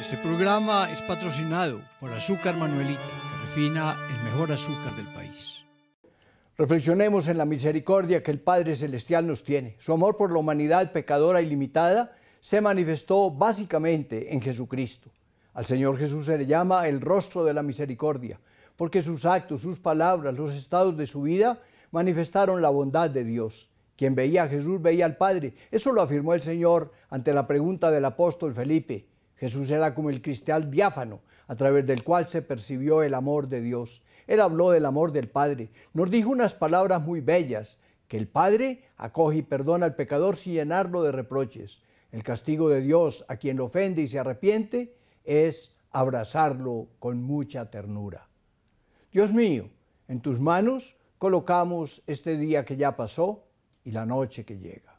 Este programa es patrocinado por Azúcar Manuelita, que refina el mejor azúcar del país. Reflexionemos en la misericordia que el Padre Celestial nos tiene. Su amor por la humanidad pecadora ilimitada se manifestó básicamente en Jesucristo. Al Señor Jesús se le llama el rostro de la misericordia, porque sus actos, sus palabras, los estados de su vida manifestaron la bondad de Dios. Quien veía a Jesús veía al Padre. Eso lo afirmó el Señor ante la pregunta del apóstol Felipe. Jesús era como el cristal diáfano a través del cual se percibió el amor de Dios. Él habló del amor del Padre. Nos dijo unas palabras muy bellas, que el Padre acoge y perdona al pecador sin llenarlo de reproches. El castigo de Dios a quien lo ofende y se arrepiente es abrazarlo con mucha ternura. Dios mío, en tus manos colocamos este día que ya pasó y la noche que llega.